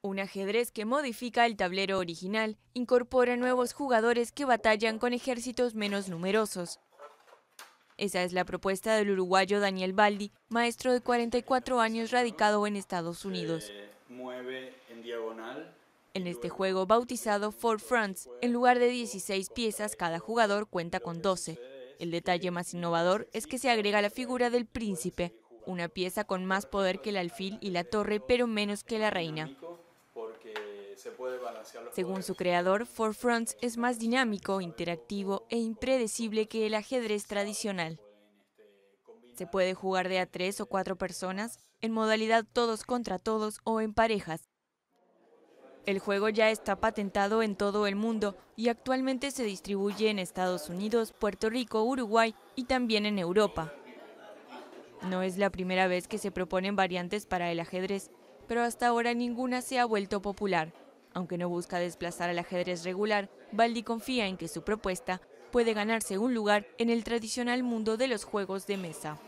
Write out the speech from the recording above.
Un ajedrez que modifica el tablero original, incorpora nuevos jugadores que batallan con ejércitos menos numerosos. Esa es la propuesta del uruguayo Daniel Baldi, maestro de 44 años radicado en Estados Unidos. en En este juego bautizado Four Fronts, en lugar de 16 piezas, cada jugador cuenta con 12. El detalle más innovador es que se agrega la figura del príncipe, una pieza con más poder que el alfil y la torre, pero menos que la reina. Según su creador, Four Fronts es más dinámico, interactivo e impredecible que el ajedrez tradicional. Se puede jugar de a tres o cuatro personas, en modalidad todos contra todos o en parejas. El juego ya está patentado en todo el mundo y actualmente se distribuye en Estados Unidos, Puerto Rico, Uruguay y también en Europa. No es la primera vez que se proponen variantes para el ajedrez, pero hasta ahora ninguna se ha vuelto popular. Aunque no busca desplazar al ajedrez regular, Baldi confía en que su propuesta puede ganarse un lugar en el tradicional mundo de los juegos de mesa.